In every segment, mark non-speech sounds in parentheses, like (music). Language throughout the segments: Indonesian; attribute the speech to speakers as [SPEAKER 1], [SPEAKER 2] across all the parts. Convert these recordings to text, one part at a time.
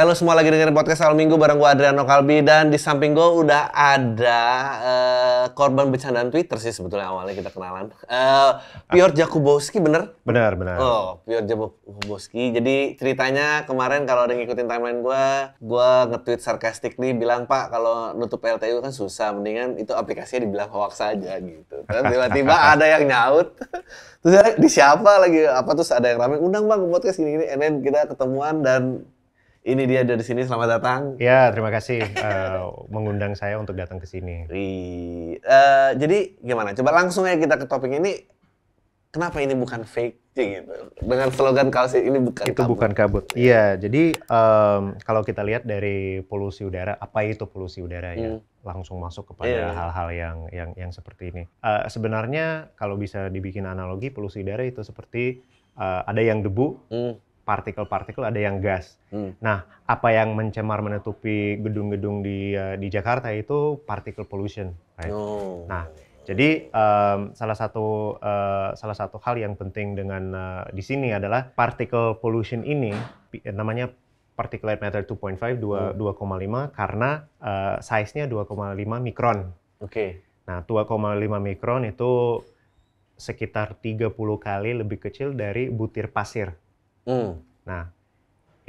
[SPEAKER 1] Halo semua lagi dengerin podcast awal minggu bareng gue Adriano Kalbi dan di samping gue udah ada uh, korban bercandaan Twitter sih sebetulnya awalnya kita kenalan. Uh, Piotr Jakubowski bener? bener bener Oh Piotr Jakubowski. Jadi ceritanya kemarin kalau ada ngikutin timeline gue, gue nge-tweet sarkastik nih bilang Pak kalau nutup LTU kan susah, mendingan itu aplikasinya dibilang hoax saja gitu. Terus tiba-tiba (laughs) ada yang nyaut. Terus di siapa lagi apa terus ada yang rame undang bang podcast gini-gini, and then kita ketemuan dan ini dia dari sini, selamat datang. Ya, terima kasih uh, mengundang saya untuk datang ke sini. Uh, jadi gimana? Coba langsung ya kita ke topik ini. Kenapa ini bukan fake gitu? Dengan slogan kaos ini bukan Itu kabut. bukan kabut. Iya, iya jadi
[SPEAKER 2] um, kalau kita lihat dari polusi udara, apa itu polusi udara ya? hmm. ya? Langsung masuk kepada iya, iya. hal-hal yeah. yang yang yang seperti ini. Uh, sebenarnya kalau bisa dibikin analogi polusi udara itu seperti uh, ada yang debu, hmm partikel-partikel ada yang gas. Hmm. Nah, apa yang mencemar menutupi gedung-gedung di uh, di Jakarta itu particle pollution. Right? Oh. Nah, jadi um, salah satu uh, salah satu hal yang penting dengan uh, di sini adalah particle pollution ini namanya particulate matter 2.5 2,5 hmm. karena uh, size-nya 2,5 mikron. Oke. Okay. Nah, 2,5 mikron itu sekitar 30 kali lebih kecil dari butir pasir. Hmm. Nah,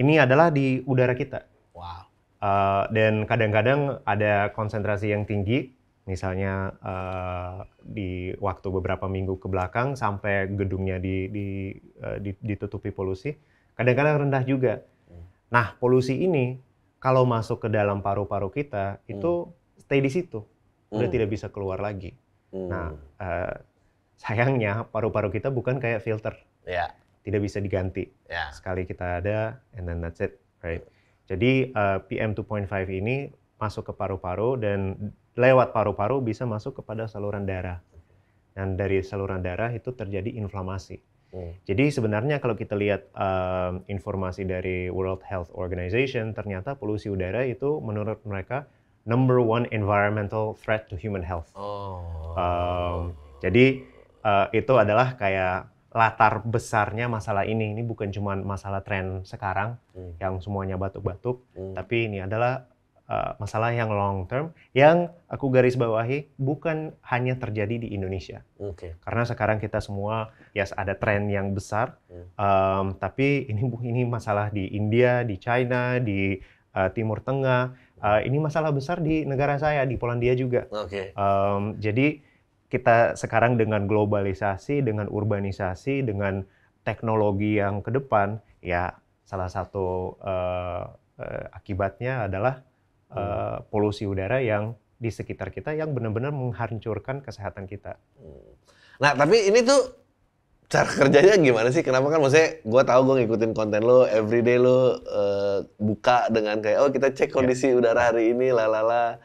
[SPEAKER 2] ini adalah di udara kita. Wow. Uh, dan kadang-kadang ada konsentrasi yang tinggi, misalnya uh, di waktu beberapa minggu ke belakang sampai gedungnya di, di, uh, ditutupi polusi, kadang-kadang rendah juga. Hmm. Nah, polusi ini kalau masuk ke dalam paru-paru kita hmm. itu stay di situ, udah hmm. tidak bisa keluar lagi. Hmm. Nah, uh, sayangnya paru-paru kita bukan kayak filter. Yeah tidak bisa diganti. Yeah. Sekali kita ada, and then that's it, right? Jadi uh, PM 2.5 ini masuk ke paru-paru dan lewat paru-paru bisa masuk kepada saluran darah. Dan dari saluran darah itu terjadi inflamasi. Hmm. Jadi sebenarnya kalau kita lihat uh, informasi dari World Health Organization, ternyata polusi udara itu menurut mereka number one environmental threat to human health. Oh. Um, jadi uh, itu adalah kayak latar besarnya masalah ini. Ini bukan cuma masalah tren sekarang hmm. yang semuanya batuk-batuk, hmm. tapi ini adalah uh, masalah yang long term yang aku garis bawahi bukan hanya terjadi di Indonesia. Okay. Karena sekarang kita semua ya yes, ada tren yang besar, hmm. um, tapi ini ini masalah di India, di China, di uh, Timur Tengah. Uh, ini masalah besar di negara saya di Polandia juga. Okay. Um, jadi kita sekarang dengan globalisasi, dengan urbanisasi, dengan teknologi yang ke depan, ya salah satu uh, uh, akibatnya adalah uh, polusi udara yang di sekitar kita yang benar-benar menghancurkan kesehatan kita. Hmm. Nah, tapi ini tuh
[SPEAKER 1] cara kerjanya gimana sih? Kenapa kan maksudnya gue tahu gue ngikutin konten lo, everyday lo uh, buka dengan kayak oh kita cek ya. kondisi yeah. udara hari ini, lalala.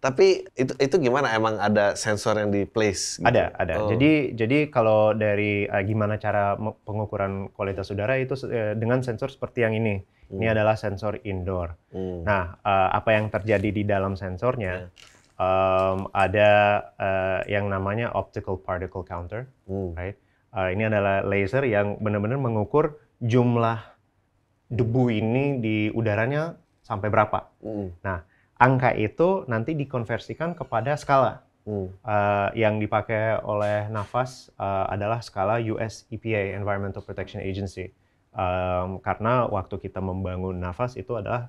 [SPEAKER 1] Tapi itu itu gimana emang ada sensor yang di place? Gitu? Ada, ada. Oh. Jadi jadi kalau
[SPEAKER 2] dari uh, gimana cara pengukuran kualitas udara itu uh, dengan sensor seperti yang ini. Hmm. Ini adalah sensor indoor. Hmm. Nah, uh, apa yang terjadi di dalam sensornya? Yeah. Ya. Um, ada uh, yang namanya optical particle counter, hmm. right? Uh, ini adalah laser yang benar-benar mengukur jumlah debu ini di udaranya sampai berapa. Hmm. Nah, angka itu nanti dikonversikan kepada skala. Hmm. Uh, yang dipakai oleh NAFAS uh, eh, adalah skala US EPA Environmental Protection Agency. Um, karena waktu kita membangun NAFAS itu adalah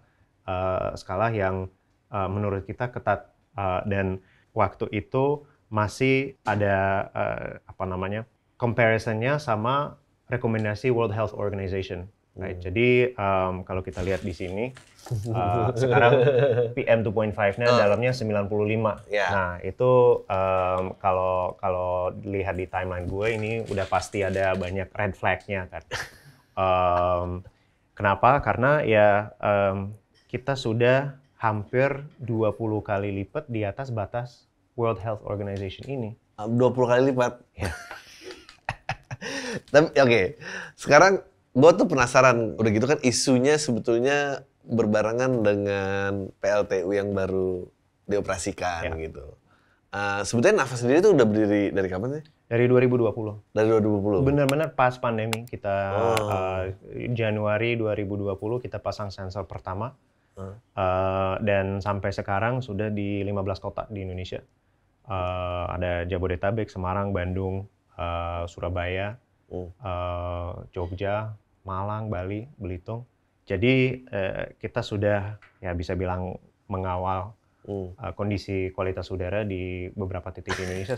[SPEAKER 2] uh, skala yang uh, menurut kita ketat uh, dan waktu itu masih ada uh, apa namanya comparisonnya sama rekomendasi World Health Organization Right, hmm. jadi um, kalau kita lihat di sini uh, (laughs) sekarang PM 2.5-nya uh. Ah. dalamnya 95. Yeah. Nah, itu um, kalau kalau lihat di timeline gue ini udah pasti ada banyak red flag-nya kan. um, kenapa? Karena ya um, kita sudah hampir 20 kali lipat di atas batas
[SPEAKER 1] World Health Organization ini. 20 kali lipat. Yeah. (laughs) Tapi oke, okay. sekarang gue tuh penasaran udah gitu kan isunya sebetulnya berbarengan dengan PLTU yang baru dioperasikan ya. gitu. Uh, sebetulnya Nafas sendiri tuh udah berdiri dari kapan sih? Dari 2020. Dari 2020.
[SPEAKER 2] Benar-benar pas pandemi kita oh. uh, Januari 2020 kita pasang sensor pertama. Uh. Uh, dan sampai sekarang sudah di 15 kota di Indonesia. Uh, ada Jabodetabek, Semarang, Bandung, uh, Surabaya, uh, Jogja, Malang, Bali, Belitung. Jadi eh, kita sudah ya bisa bilang mengawal hmm. uh, kondisi kualitas udara di beberapa titik di Indonesia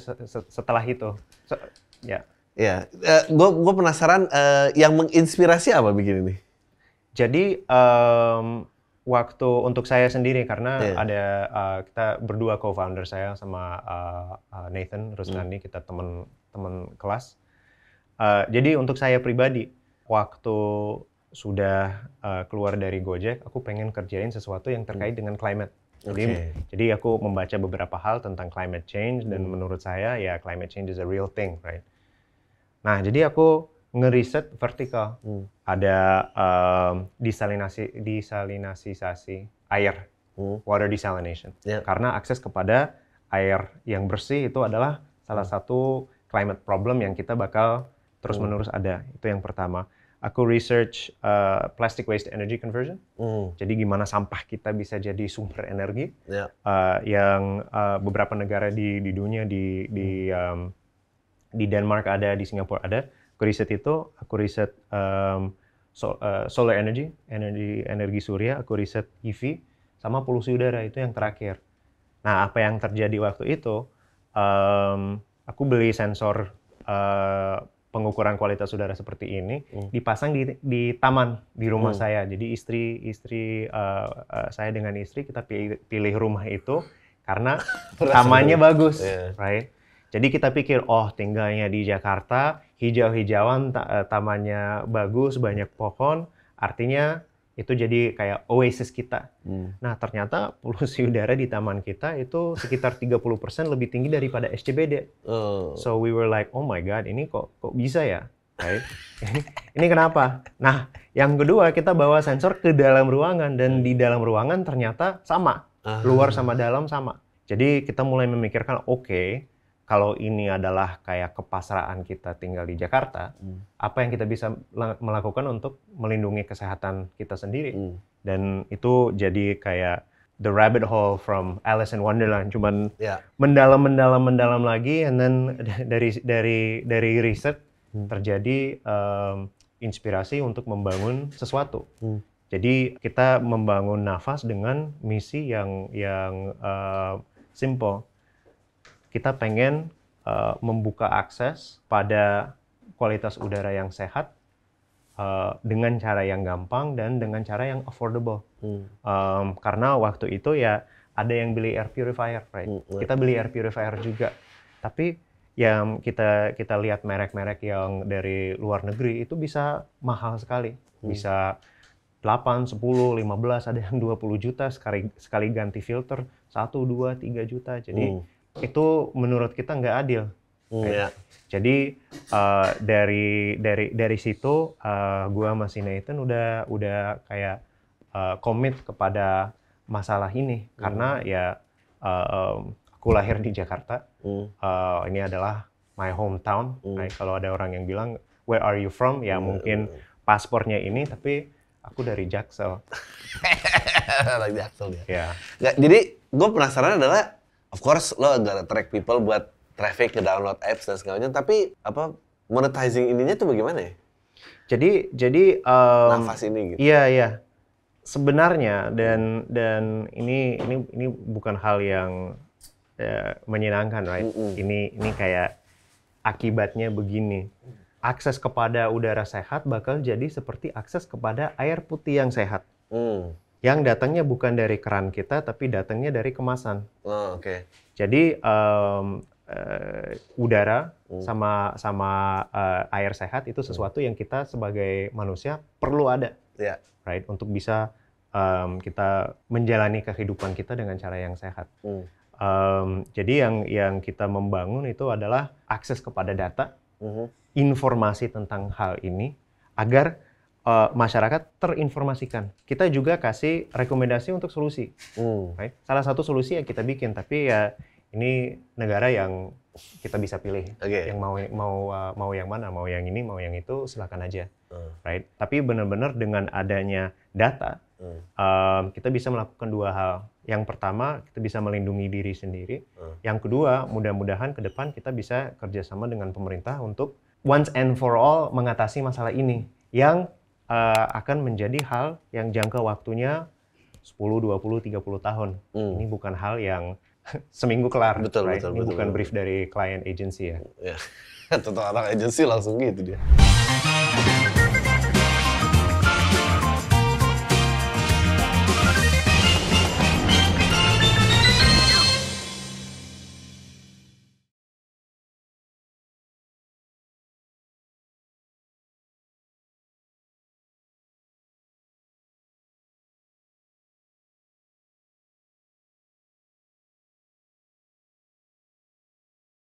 [SPEAKER 2] setelah itu. So, ya. Ya,
[SPEAKER 1] iya. eh, gue penasaran uh, yang menginspirasi apa begini nih Jadi um,
[SPEAKER 2] waktu untuk saya sendiri karena yeah. ada uh, kita berdua co-founder saya sama uh, Nathan Rusnandi hmm. kita teman-teman kelas. Uh, jadi untuk saya pribadi waktu sudah uh, keluar dari Gojek, aku pengen kerjain sesuatu yang terkait hmm. dengan climate. Jadi, jadi aku membaca beberapa hal tentang climate change dan hmm. menurut saya ya climate change is a real thing, right? Nah, jadi aku ngeriset vertikal. Hmm. Ada um, desalinasi desalinasisasi air, hmm. water desalination. Yeah. Karena akses kepada air yang bersih itu adalah salah hmm. satu climate problem yang kita bakal terus hmm. menerus ada. Itu yang pertama. Aku research uh, plastic waste energy conversion. Hmm. Jadi gimana sampah kita bisa jadi sumber energi. Yeah. Ya. Uh, yang uh, beberapa negara di di dunia di di um, di Denmark ada, di Singapura ada. Aku riset itu, aku riset um, so, uh, solar energy, energi energi surya, aku riset EV sama polusi udara itu yang terakhir. Nah, apa yang terjadi waktu itu? Um, aku beli sensor uh, pengukuran kualitas udara seperti ini hmm. dipasang di, di taman di rumah hmm. saya. Jadi istri istri uh, uh, saya dengan istri kita pilih, pilih rumah itu karena (laughs) tamannya bagus, yeah. right? Jadi kita pikir, oh tinggalnya di Jakarta, hijau-hijauan, eh, tamannya bagus, banyak pohon, artinya itu jadi kayak oasis kita. Hmm. Nah, ternyata polusi (laughs) udara di taman kita itu sekitar 30% lebih tinggi daripada SCBD. Oh. So we were like, "Oh my god, ini kok kok bisa ya?" Right? (laughs) ini, kenapa? Nah, yang kedua kita bawa sensor ke dalam ruangan dan di dalam ruangan ternyata sama. Ah. Luar sama dalam sama. Jadi kita mulai memikirkan, "Oke, okay, kalau ini adalah kayak kepasrahan kita tinggal di Jakarta, hmm. apa yang kita bisa melakukan untuk melindungi kesehatan kita sendiri. Hmm. Dan itu jadi kayak the rabbit hole from Alice in Wonderland, cuman yeah. mendalam mendalam mendalam lagi, and then (laughs) dari dari dari riset hmm. terjadi um, inspirasi untuk membangun sesuatu. Hmm. Jadi kita membangun nafas dengan misi yang yang uh, simple kita pengen uh, membuka akses pada kualitas udara yang sehat uh, dengan cara yang gampang dan dengan cara yang affordable. Hmm. Um, karena waktu itu ya ada yang beli air purifier, right? Hmm. Kita beli air purifier juga, tapi yang kita kita lihat merek-merek yang dari luar negeri itu bisa mahal sekali, hmm. bisa 8, 10, 15, ada yang 20 juta sekali sekali ganti filter, 1, 2, 3 juta. Jadi hmm itu menurut kita nggak adil. Mm. Yeah. Ya. Jadi uh, dari dari dari situ uh, gua sama si Nathan udah udah kayak eh, komit uh, kepada masalah ini mm. karena ya uh, um, aku lahir di Jakarta. Mm. Uh, ini adalah my hometown. Mm. Nah, kalau ada orang yang bilang where are you from? Ya mm. mungkin paspornya ini tapi aku dari Jaksel. (laughs)
[SPEAKER 1] dari Jaksel ya. ya. jadi gue penasaran adalah of course lo ada track people buat traffic ke download apps dan segalanya. tapi apa monetizing ininya tuh bagaimana ya?
[SPEAKER 2] Jadi jadi um, nafas ini gitu. Iya iya. Sebenarnya dan dan ini ini ini bukan hal yang ya, menyenangkan right? Mm -hmm. Ini ini kayak akibatnya begini. Akses kepada udara sehat bakal jadi seperti akses kepada air putih yang sehat. Mm yang datangnya bukan dari keran kita tapi datangnya dari kemasan. Oh, Oke. Okay. Jadi um, uh, udara hmm. sama sama uh, air sehat itu hmm. sesuatu hmm. yang kita sebagai manusia perlu ada, yeah. right? Untuk bisa um, kita menjalani kehidupan kita dengan cara yang sehat. Hmm. Um, jadi yang yang kita membangun itu adalah akses kepada data, hmm. informasi tentang hal ini agar uh, masyarakat terinformasikan. Kita juga kasih rekomendasi untuk solusi. Hmm. Right? Salah satu solusi yang kita bikin, tapi ya ini negara yang kita bisa pilih okay. yang mau mau uh, mau yang mana, mau yang ini, mau yang itu, silakan aja, hmm. right? Tapi benar-benar dengan adanya data, hmm. uh, kita bisa melakukan dua hal. Yang pertama, kita bisa melindungi diri sendiri. Hmm. Yang kedua, mudah-mudahan ke depan kita bisa kerjasama dengan pemerintah untuk once and for all mengatasi masalah ini yang uh, akan menjadi hal yang jangka waktunya 10, 20, 30 tahun. Hmm. Ini bukan hal yang (laughs) seminggu kelar. Betul, right? betul, Ini betul, bukan betul. brief dari klien agency ya. ya.
[SPEAKER 1] (laughs) tentang anak agency langsung gitu dia.